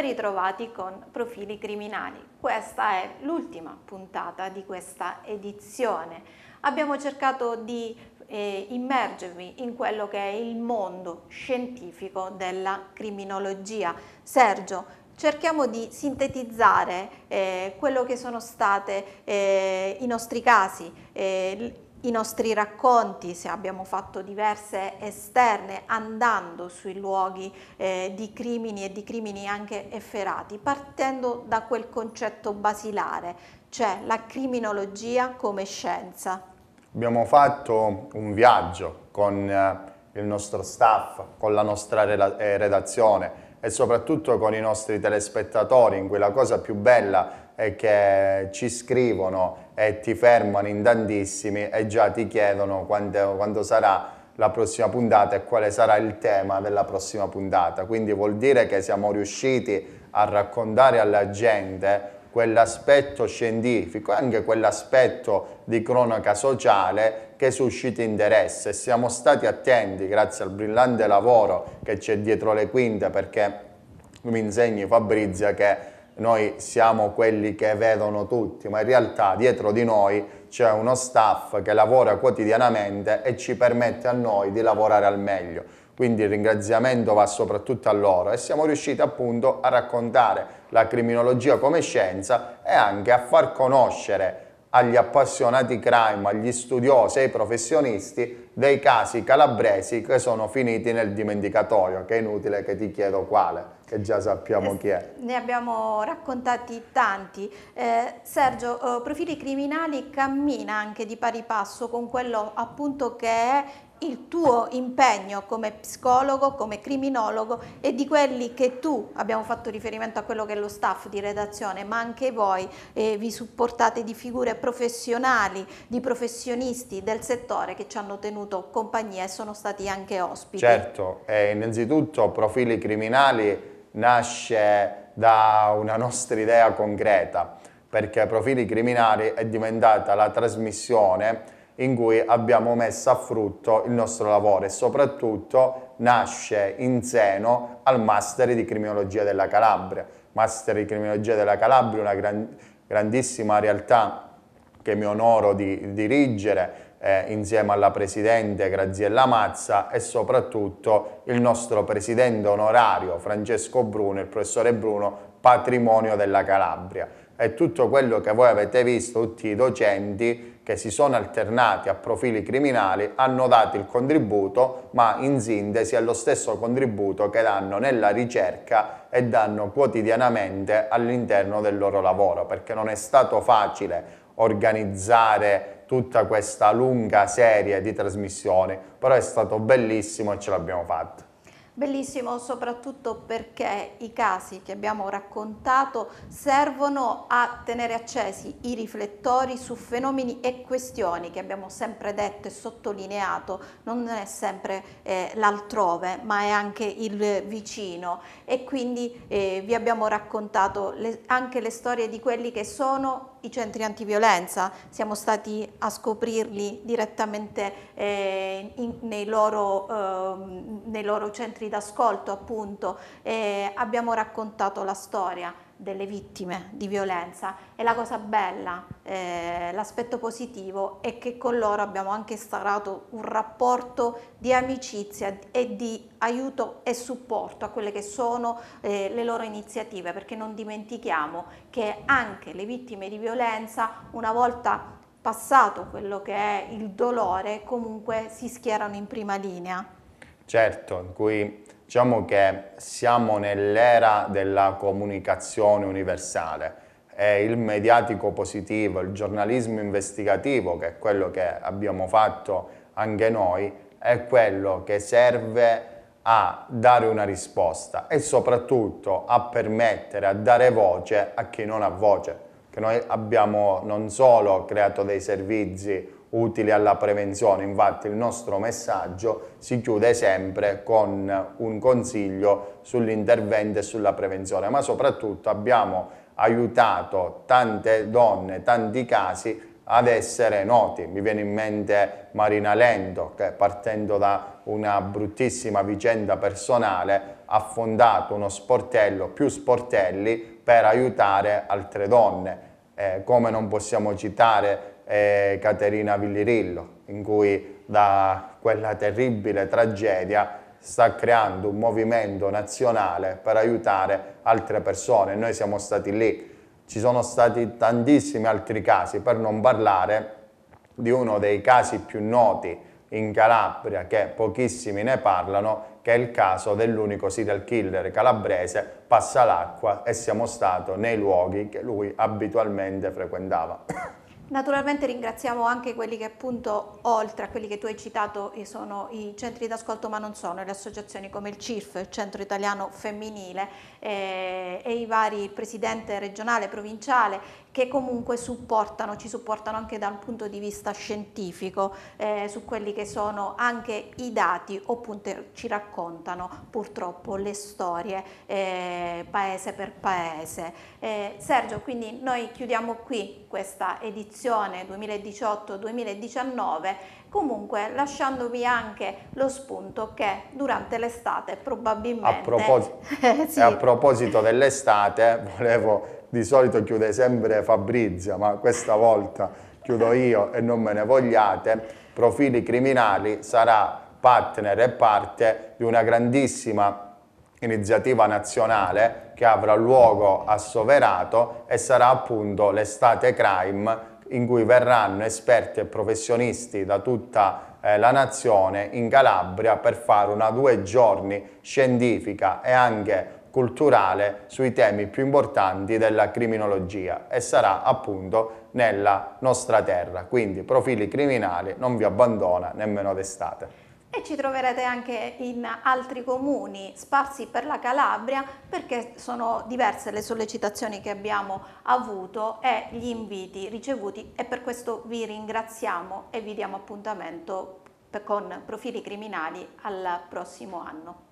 ritrovati con Profili Criminali. Questa è l'ultima puntata di questa edizione. Abbiamo cercato di eh, immergermi in quello che è il mondo scientifico della criminologia. Sergio, cerchiamo di sintetizzare eh, quello che sono stati eh, i nostri casi, eh, i nostri racconti, se abbiamo fatto diverse esterne, andando sui luoghi eh, di crimini e di crimini anche efferati, partendo da quel concetto basilare, cioè la criminologia come scienza. Abbiamo fatto un viaggio con eh, il nostro staff, con la nostra eh, redazione e soprattutto con i nostri telespettatori, in cui la cosa più bella è che ci scrivono e ti fermano in tantissimi e già ti chiedono quando, quando sarà la prossima puntata e quale sarà il tema della prossima puntata. Quindi vuol dire che siamo riusciti a raccontare alla gente quell'aspetto scientifico e anche quell'aspetto di cronaca sociale che suscita interesse. Siamo stati attenti grazie al brillante lavoro che c'è dietro le quinte perché mi insegni Fabrizia che noi siamo quelli che vedono tutti, ma in realtà dietro di noi c'è uno staff che lavora quotidianamente e ci permette a noi di lavorare al meglio. Quindi il ringraziamento va soprattutto a loro e siamo riusciti appunto a raccontare la criminologia come scienza e anche a far conoscere agli appassionati crime, agli studiosi e ai professionisti dei casi calabresi che sono finiti nel dimenticatoio, che è inutile che ti chiedo quale, che già sappiamo eh, chi è. Ne abbiamo raccontati tanti. Eh, Sergio, eh, profili criminali cammina anche di pari passo con quello appunto che è il tuo impegno come psicologo, come criminologo e di quelli che tu, abbiamo fatto riferimento a quello che è lo staff di redazione, ma anche voi eh, vi supportate di figure professionali, di professionisti del settore che ci hanno tenuto compagnia e sono stati anche ospiti. Certo, eh, innanzitutto profili criminali nasce da una nostra idea concreta, perché profili criminali è diventata la trasmissione in cui abbiamo messo a frutto il nostro lavoro e soprattutto nasce in seno al Master di Criminologia della Calabria. Master di Criminologia della Calabria, una gran, grandissima realtà che mi onoro di dirigere eh, insieme alla Presidente Graziella Mazza e soprattutto il nostro Presidente onorario Francesco Bruno, il Professore Bruno, patrimonio della Calabria. E tutto quello che voi avete visto, tutti i docenti, che si sono alternati a profili criminali hanno dato il contributo, ma in sintesi è lo stesso contributo che danno nella ricerca e danno quotidianamente all'interno del loro lavoro, perché non è stato facile organizzare tutta questa lunga serie di trasmissioni, però è stato bellissimo e ce l'abbiamo fatta. Bellissimo soprattutto perché i casi che abbiamo raccontato servono a tenere accesi i riflettori su fenomeni e questioni che abbiamo sempre detto e sottolineato, non è sempre eh, l'altrove ma è anche il vicino e quindi eh, vi abbiamo raccontato le, anche le storie di quelli che sono i centri antiviolenza, siamo stati a scoprirli direttamente eh, in, nei, loro, eh, nei, loro, centri d'ascolto appunto, eh, abbiamo raccontato la storia delle vittime di violenza e la cosa bella, eh, l'aspetto positivo è che con loro abbiamo anche instaurato un rapporto di amicizia e di aiuto e supporto a quelle che sono eh, le loro iniziative perché non dimentichiamo che anche le vittime di violenza una volta passato quello che è il dolore comunque si schierano in prima linea. Certo, in cui Diciamo che siamo nell'era della comunicazione universale e il mediatico positivo, il giornalismo investigativo, che è quello che abbiamo fatto anche noi, è quello che serve a dare una risposta e soprattutto a permettere, a dare voce a chi non ha voce che noi abbiamo non solo creato dei servizi utili alla prevenzione, infatti il nostro messaggio si chiude sempre con un consiglio sull'intervento e sulla prevenzione, ma soprattutto abbiamo aiutato tante donne, tanti casi ad essere noti. Mi viene in mente Marina Lento che partendo da una bruttissima vicenda personale ha fondato uno sportello, più sportelli, per aiutare altre donne, eh, come non possiamo citare eh, Caterina Villirillo, in cui da quella terribile tragedia sta creando un movimento nazionale per aiutare altre persone. Noi siamo stati lì, ci sono stati tantissimi altri casi, per non parlare di uno dei casi più noti in Calabria che pochissimi ne parlano, che è il caso dell'unico serial killer calabrese, passa l'acqua e siamo stati nei luoghi che lui abitualmente frequentava. Naturalmente ringraziamo anche quelli che appunto, oltre a quelli che tu hai citato, sono i centri d'ascolto ma non sono, le associazioni come il CIRF, il Centro Italiano Femminile eh, e i vari, presidente regionale, provinciale che comunque supportano, ci supportano anche dal punto di vista scientifico eh, su quelli che sono anche i dati oppure ci raccontano purtroppo le storie eh, paese per paese. Eh, Sergio, quindi noi chiudiamo qui questa edizione 2018-2019 comunque lasciandovi anche lo spunto che durante l'estate probabilmente... A proposito, sì. a proposito dell'estate volevo di solito chiude sempre Fabrizio, ma questa volta chiudo io e non me ne vogliate, Profili Criminali sarà partner e parte di una grandissima iniziativa nazionale che avrà luogo a Soverato e sarà appunto l'estate crime in cui verranno esperti e professionisti da tutta eh, la nazione in Calabria per fare una due giorni scientifica e anche culturale sui temi più importanti della criminologia e sarà appunto nella nostra terra, quindi profili criminali non vi abbandona nemmeno d'estate. E ci troverete anche in altri comuni sparsi per la Calabria perché sono diverse le sollecitazioni che abbiamo avuto e gli inviti ricevuti e per questo vi ringraziamo e vi diamo appuntamento con profili criminali al prossimo anno.